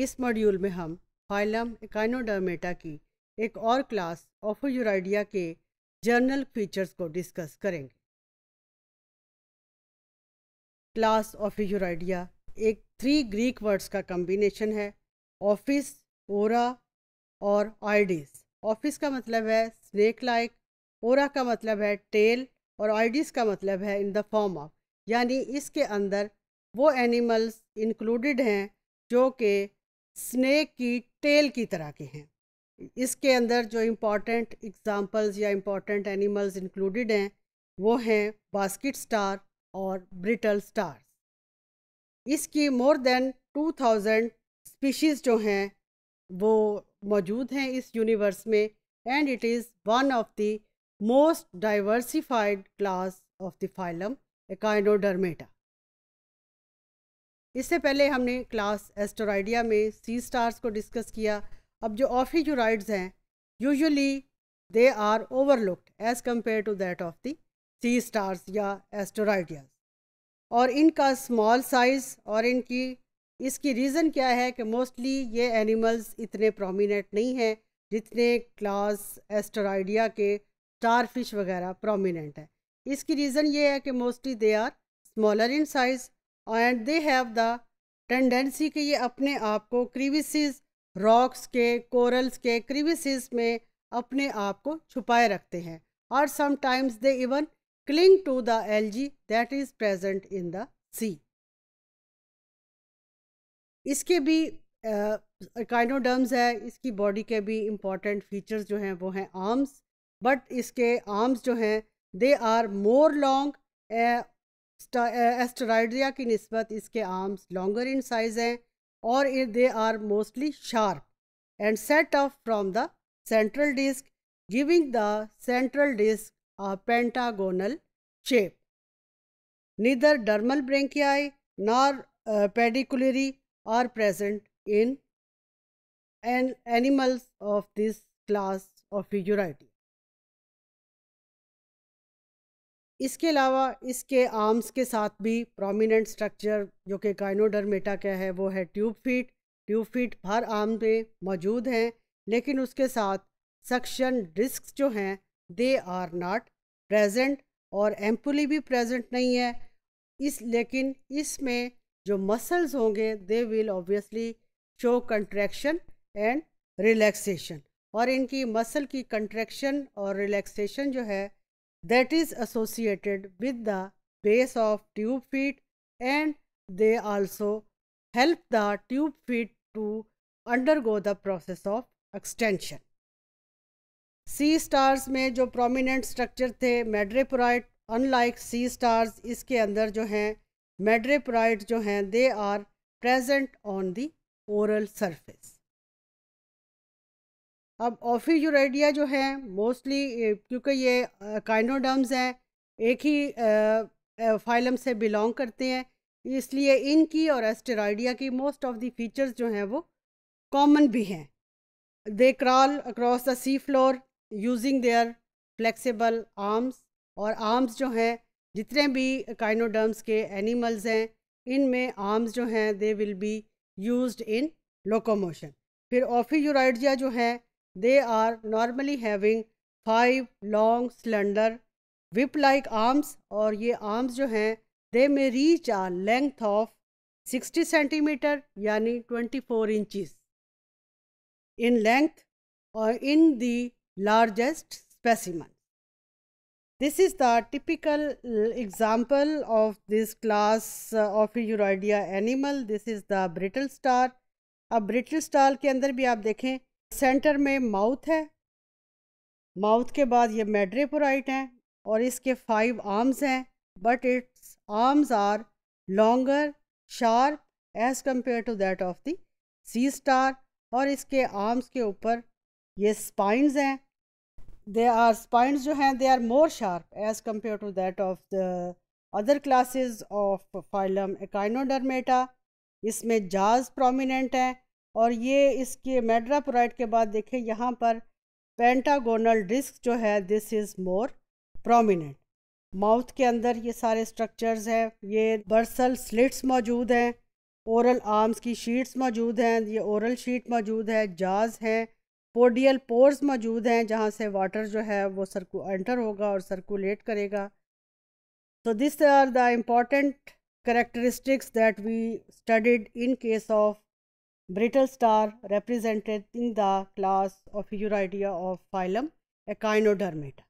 इस मॉड्यूल में हम फाइलम एकाइनोडर्मेटा की एक और क्लास यूराइडिया के जर्नल फीचर्स को डिस्कस करेंगे क्लास ऑफोयूराइडिया एक थ्री ग्रीक वर्ड्स का कम्बिनेशन है ऑफिस ओरा और आइडिस ऑफिस का मतलब है स्नेक लाइक ओरा का मतलब है टेल और आइडिस का मतलब है इन द फॉर्म ऑफ यानी इसके अंदर वो एनिमल्स इंक्लूडेड हैं जो कि स्नेक की टेल की तरह के हैं इसके अंदर जो इम्पॉर्टेंट एग्जांपल्स या इम्पॉर्टेंट एनिमल्स इंक्लूडेड हैं वो हैं बास्केट स्टार और ब्रिटल स्टार इसकी मोर देन 2000 स्पीशीज़ जो हैं वो मौजूद हैं इस यूनिवर्स में and it is one of the most diversified class of the phylum Echinodermata इससे पहले हमने क्लास एस्टोराइडिया में सी स्टार्स को डिस्कस किया अब जो ऑफिजुराइड्स हैं usually they are overlooked as compare to that of the sea stars या एस्टोराइडिया और इनका स्मॉल साइज़ और इनकी इसकी रीज़न क्या है कि मोस्टली ये एनिमल्स इतने प्रोमिनेंट नहीं हैं जितने क्लास एस्टोराइडिया के स्टार फिश वगैरह प्रोमिनेंट है इसकी रीज़न ये है कि mostly they are smaller in size and they have the tendency कि ये अपने आप को क्रीविसिस रॉक्स के कोरल्स के क्रीविसिस में अपने आप को छुपाए रखते हैं और sometimes they even cling to the algae that is present in the sea इसके भी काइनोडर्म्स uh, है इसकी बॉडी के भी इम्पॉर्टेंट फीचर्स जो हैं वो हैं आर्म्स बट इसके आर्म्स जो हैं दे आर मोर लॉन्ग एस्टराइडिया की नस्बत इसके आर्म्स लॉन्गर इन साइज हैं और they are mostly sharp and set off from the central disc giving the central disc a pentagonal shape neither dermal branchiae nor pedicellariae are present in an animals of this class of यूराइटी इसके अलावा इसके arms के साथ भी prominent structure जो कि काइनोडर्मेटा का है वो है ट्यूब फीट ट्यूब फीट हर आर्म में मौजूद हैं लेकिन उसके साथ सक्शन डिस्क जो हैं दे आर नाट प्रेजेंट और एम्पुली भी प्रेजेंट नहीं है इस लेकिन इसमें जो मसल्स होंगे they will obviously show contraction and relaxation और इनकी मसल की कंट्रैक्शन और रिलैक्सेशन जो है that is associated with the base of tube feet and they also help the tube feet to undergo the process of extension. C stars mein jo prominent structure the madreporite unlike C stars iske andar jo hain madreporite jo hain they are present on the oral surface अब ऑफिजुराइडिया जो है mostly क्योंकि ये काइनोडर्म्स हैं एक ही phylum से belong करते हैं इसलिए इनकी और एस्टेराइडिया की मोस्ट ऑफ द फीचर्स जो हैं वो कॉमन भी हैं they crawl across the sea floor using their flexible arms और आर्म्स जो हैं जितने भी काइनोडर्म्स के एनिमल्स हैं इनमें आर्म्स जो हैं they will be used in locomotion फिर ऑफिजुराइडिया जो है They are normally having five long cylinder whip like arms और ये आर्म्स जो हैं they may reach a length of 60 centimetre यानी 24 इंचेस इन लेंथ और in the largest specimen this is the typical example of this class of यूरोइडिया animal this is the brittle star अब brittle star के अंदर भी आप देखें centre में माउथ है माउथ के बाद ये मेड्रेपोराइट हैं और इसके फाइव आर्म्स हैं but its arms are longer sharp as compare to that of the sea star और इसके आर्म्स के ऊपर ये स्पाइंस हैं दे आर स्पाइंस जो हैं they are more sharp as compare to that of the other classes of phylum Echinodermata इसमें jaws prominent हैं और ये इसके मेड्रापोराइट के बाद देखें यहाँ पर पेंटागोनल डिस्क जो है this is more prominent mouth के अंदर ये सारे स्ट्रक्चर्स हैं ये बर्सल स्लिट्स मौजूद हैं ओरल आर्म्स की शीट्स मौजूद हैं ये ओरल शीट मौजूद है जाज हैं पोडियल पोर्स मौजूद हैं जहाँ से वाटर जो है वो सर्कू एंटर होगा और सर्कुलेट करेगा so this are the important characteristics that we studied in case of Brittle star representing the class of Euridea of phylum Echinodermata.